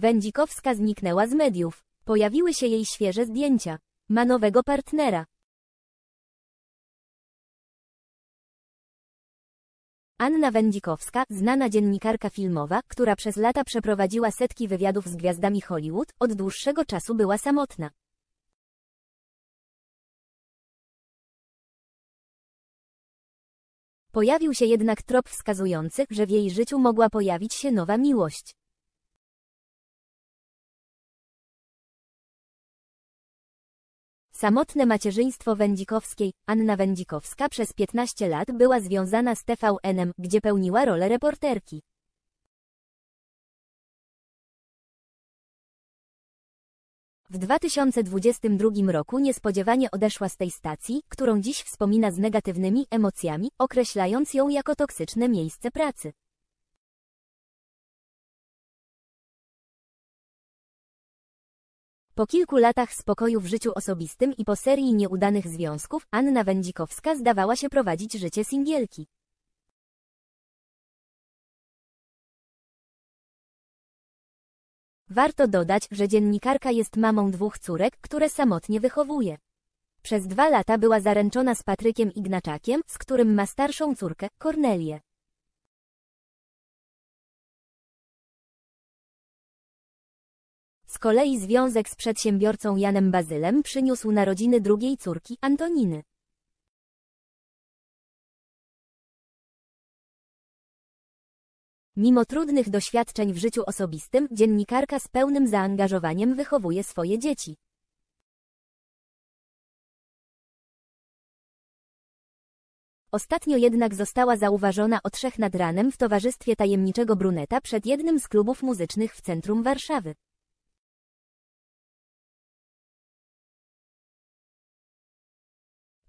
Wędzikowska zniknęła z mediów. Pojawiły się jej świeże zdjęcia. Ma nowego partnera. Anna Wędzikowska, znana dziennikarka filmowa, która przez lata przeprowadziła setki wywiadów z gwiazdami Hollywood, od dłuższego czasu była samotna. Pojawił się jednak trop wskazujący, że w jej życiu mogła pojawić się nowa miłość. Samotne macierzyństwo Wędzikowskiej. Anna Wędzikowska przez 15 lat była związana z TVN-em, gdzie pełniła rolę reporterki. W 2022 roku niespodziewanie odeszła z tej stacji, którą dziś wspomina z negatywnymi emocjami, określając ją jako toksyczne miejsce pracy. Po kilku latach spokoju w życiu osobistym i po serii nieudanych związków, Anna Wędzikowska zdawała się prowadzić życie singielki. Warto dodać, że dziennikarka jest mamą dwóch córek, które samotnie wychowuje. Przez dwa lata była zaręczona z Patrykiem Ignaczakiem, z którym ma starszą córkę, Kornelię. kolei związek z przedsiębiorcą Janem Bazylem przyniósł narodziny drugiej córki, Antoniny. Mimo trudnych doświadczeń w życiu osobistym, dziennikarka z pełnym zaangażowaniem wychowuje swoje dzieci. Ostatnio jednak została zauważona o trzech nad ranem w towarzystwie tajemniczego bruneta przed jednym z klubów muzycznych w centrum Warszawy.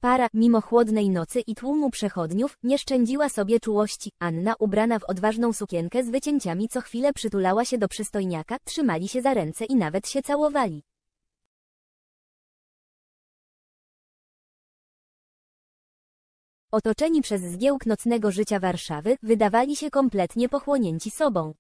Para, mimo chłodnej nocy i tłumu przechodniów, nie szczędziła sobie czułości. Anna, ubrana w odważną sukienkę z wycięciami, co chwilę przytulała się do przystojniaka, trzymali się za ręce i nawet się całowali. Otoczeni przez zgiełk nocnego życia Warszawy, wydawali się kompletnie pochłonięci sobą.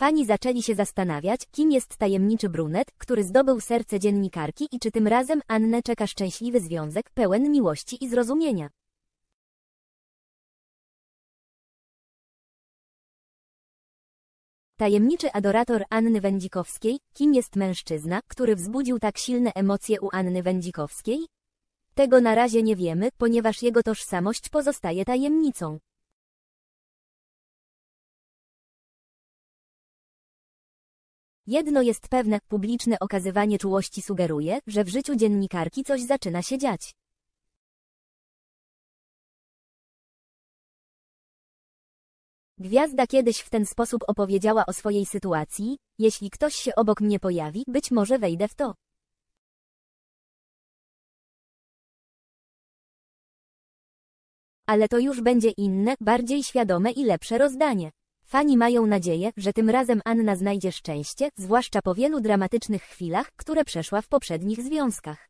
Fani zaczęli się zastanawiać, kim jest tajemniczy brunet, który zdobył serce dziennikarki i czy tym razem Annę czeka szczęśliwy związek pełen miłości i zrozumienia. Tajemniczy adorator Anny Wędzikowskiej, kim jest mężczyzna, który wzbudził tak silne emocje u Anny Wędzikowskiej? Tego na razie nie wiemy, ponieważ jego tożsamość pozostaje tajemnicą. Jedno jest pewne, publiczne okazywanie czułości sugeruje, że w życiu dziennikarki coś zaczyna się dziać. Gwiazda kiedyś w ten sposób opowiedziała o swojej sytuacji, jeśli ktoś się obok mnie pojawi, być może wejdę w to. Ale to już będzie inne, bardziej świadome i lepsze rozdanie. Fani mają nadzieję, że tym razem Anna znajdzie szczęście, zwłaszcza po wielu dramatycznych chwilach, które przeszła w poprzednich związkach.